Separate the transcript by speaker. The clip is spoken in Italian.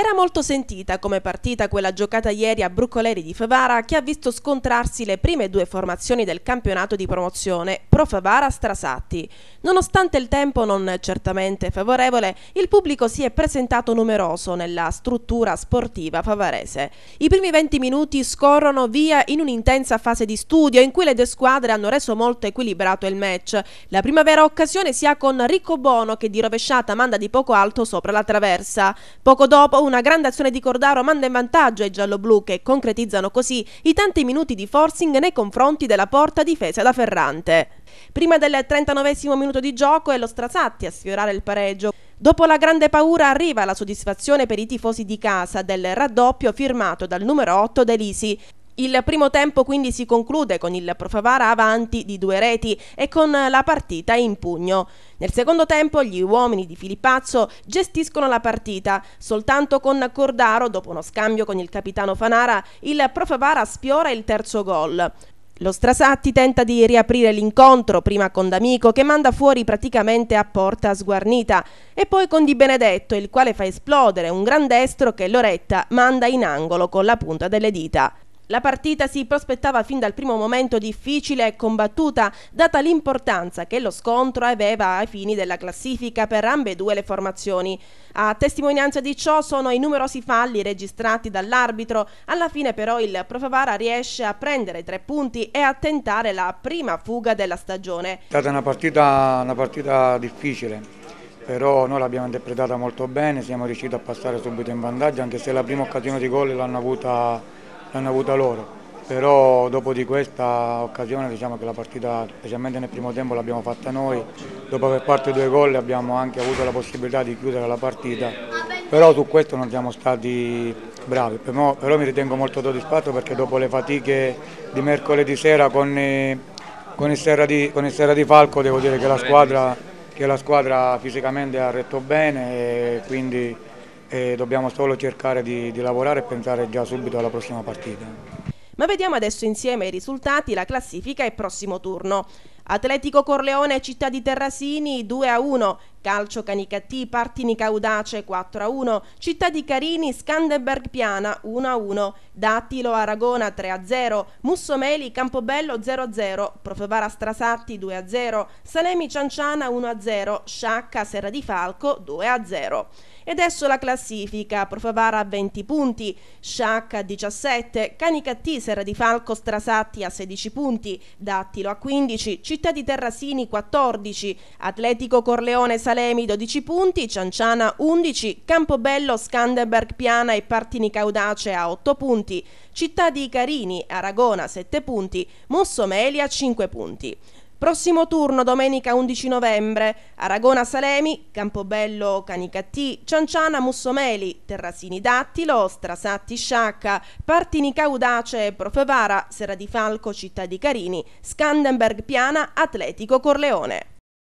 Speaker 1: Era molto sentita come partita quella giocata ieri a Bruccoleri di Favara che ha visto scontrarsi le prime due formazioni del campionato di promozione, Pro Favara Strasatti. Nonostante il tempo non certamente favorevole, il pubblico si è presentato numeroso nella struttura sportiva favarese. I primi 20 minuti scorrono via in un'intensa fase di studio in cui le due squadre hanno reso molto equilibrato il match. La prima vera occasione si ha con Ricco Bono che di rovesciata manda di poco alto sopra la traversa. Poco dopo un una grande azione di Cordaro manda in vantaggio ai gialloblu che concretizzano così i tanti minuti di forcing nei confronti della porta difesa da Ferrante. Prima del 39 minuto di gioco è lo Strasatti a sfiorare il pareggio. Dopo la grande paura arriva la soddisfazione per i tifosi di casa del raddoppio firmato dal numero 8 Delisi. Il primo tempo quindi si conclude con il Profavara avanti di due reti e con la partita in pugno. Nel secondo tempo gli uomini di Filippazzo gestiscono la partita, soltanto con Cordaro, dopo uno scambio con il capitano Fanara, il Profavara sfiora il terzo gol. Lo Strasatti tenta di riaprire l'incontro, prima con D'Amico che manda fuori praticamente a porta sguarnita e poi con Di Benedetto il quale fa esplodere un gran destro che Loretta manda in angolo con la punta delle dita. La partita si prospettava fin dal primo momento difficile e combattuta, data l'importanza che lo scontro aveva ai fini della classifica per ambedue le formazioni. A testimonianza di ciò sono i numerosi falli registrati dall'arbitro, alla fine però il Profavara riesce a prendere tre punti e a tentare la prima fuga della stagione. È
Speaker 2: stata una partita, una partita difficile, però noi l'abbiamo interpretata molto bene, siamo riusciti a passare subito in vantaggio, anche se la prima occasione di gol l'hanno avuta l'hanno avuta loro. Però dopo di questa occasione diciamo che la partita, specialmente nel primo tempo, l'abbiamo fatta noi. Dopo aver fatto due gol abbiamo anche avuto la possibilità di chiudere la partita. Però su questo non siamo stati bravi. Però, però mi ritengo molto soddisfatto perché dopo le fatiche di mercoledì sera con, eh, con, il, Serra di, con il Serra di Falco devo dire che la squadra che la squadra fisicamente ha retto bene e quindi e dobbiamo solo cercare di, di lavorare e pensare già subito alla prossima partita.
Speaker 1: Ma vediamo adesso insieme i risultati, la classifica e il prossimo turno. Atletico Corleone Città di Terrasini 2 a 1, Calcio Canicattì Partini Caudace 4 a 1, Città di Carini Scandenberg Piana 1 a 1, Dattilo Aragona 3 a 0, Mussomeli Campobello 0 a 0, Profevara Strasatti 2 a 0, Salemi Cianciana 1 a 0, Sciacca Serra di Falco 2 a 0. E adesso la classifica, Profavara a 20 punti, Sciacca a 17, Canicattì Serra di Falco Strasatti a 16 punti, Dattilo a 15, Città di Terrasini 14, Atletico Corleone Salemi 12 punti, Cianciana 11, Campobello Scanderberg Piana e Partini Caudacea 8 punti, Città di Carini Aragona 7 punti, Mossomelia 5 punti. Prossimo turno domenica 11 novembre, Aragona Salemi, Campobello Canicattì, Cianciana Mussomeli, Terrasini Dattilo, Strasatti Sciacca, Partinica Udace, Profevara, Serra di Falco Città di Carini, Scandenberg Piana, Atletico Corleone.